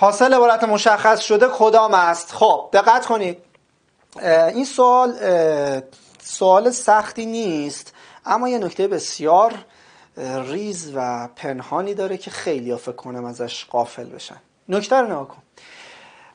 حاصل عبارت مشخص شده کدام است خب دقت کنید این سوال سوال سختی نیست اما یه نکته بسیار ریز و پنهانی داره که خیلی فکر کنم ازش قافل بشن نکته رو نگاه کن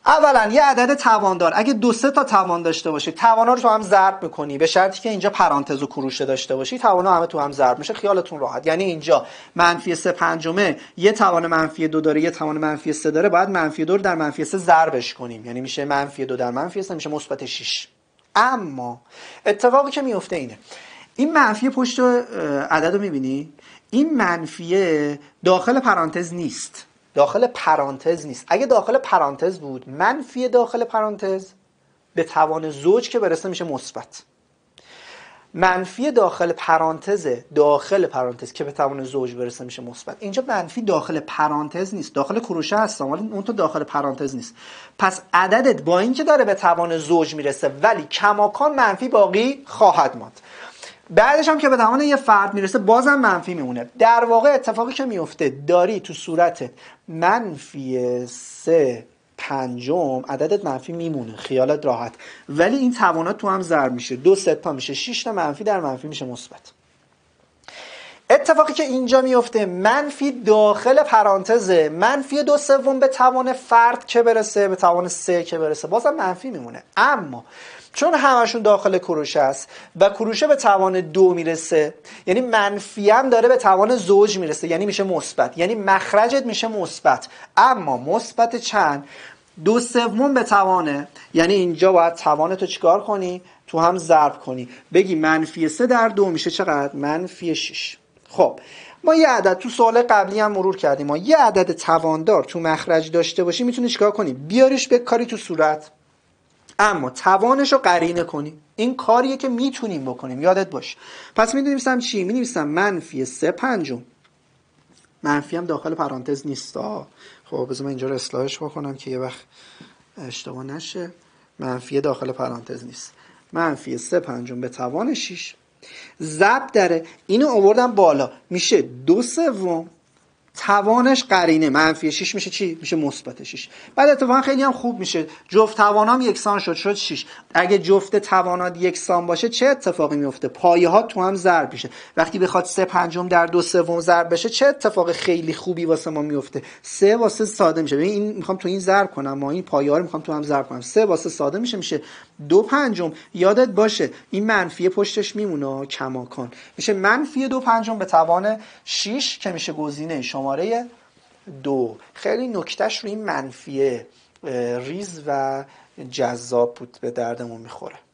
اولا یه عدد تواندار اگه دو سه تا توان داشته باشی توانا رو تو هم ضرب میکنی به شرطی که اینجا پرانتز و کروشه داشته باشی توانا همه تو هم ضرب میشه خیالتون راحت یعنی اینجا منفی سه پنجمه یه توان منفی دو داره یه توان منفی سه داره باید منفی دو رو در منفی سه ضربش کنیم یعنی میشه منفی دو در منفی سه میشه مثبت 6 اما اتفاقی که میفته اینه این منفی پشت عدد رو میبینی این منفی داخل پرانتز نیست داخل پرانتز نیست اگه داخل پرانتز بود منفی داخل پرانتز به توان زوج که برسه میشه مثبت منفی داخل پرانتز داخل پرانتز که به توان زوج برسه میشه مثبت اینجا منفی داخل پرانتز نیست داخل کروشه هست ولی اون تو داخل پرانتز نیست پس عددت با اینکه داره به توان زوج میرسه ولی کماکان منفی باقی خواهد ماند بعدش هم که به توان یه فرد میرسه بازم منفی میمونه در واقع اتفاقی که میفته داری تو صورتت منفی سه پنجم عددت منفی میمونه خیالت راحت ولی این توانات تو هم ضرب میشه دو پا میشه 6 تا منفی در منفی میشه مثبت اتفاقی که اینجا میفته منفی داخل پرانتزه منفی دو سوم به توان فرد که برسه به توان سه که برسه بازم منفی میمونه اما چون همشون داخل کروشه است و کروشه به توان دو میرسه یعنی منفی هم داره به توان زوج میرسه یعنی میشه مثبت یعنی مخرجت میشه مثبت اما مثبت چند دو سوم به توانه یعنی اینجا باید توان تو چیکار کنی تو هم ضرب کنی بگی منفی سه در دو میشه چقدر منفی 6 خب ما یه عدد تو سوال قبلی هم مرور کردیم ما یه عدد تواندار تو مخرج داشته باشی میتونی چیکار کنی بیاریش به کاری تو صورت اما توانش رو قرینه کنیم این کاریه که میتونیم بکنیم یادت باش پس میدونیم سم چی می منفی سه پنجم منفی هم داخل پرانتز نیست خب بذار من اینجا رو اصلاحش بکنم که یه وقت اشتباه نشه منفی داخل پرانتز نیست منفی سه پنجم به توان 6 زب داره اینو آوردم بالا میشه دو سوم توانش قرینه منفی 6 میشه چی میشه مثبت 6 بعد اتفاقا خیلی هم خوب میشه جفت توانام یکسان شد شد 6 اگه جفت توانات یکسان باشه چه اتفاقی میفته پایه ها تو هم ضرب میشه وقتی بخواد 3 پنجم در 2 سوم ضرب بشه چه اتفاق خیلی خوبی واسه ما میفته 3 واسه ساده میشه ببین این میخوام تو این ضرب کنم ما این پایه ها رو میخوام تو هم ضرب کنم 3 واسه ساده میشه میشه 2 پنجم یادت باشه این منفی پشتش میمونه کماکان میشه منفی 2 پنجم به توان 6 که میشه گزینه شما شماره دو خیلی نکتهش روی منفیه ریز و جذاب بود به دردمون میخوره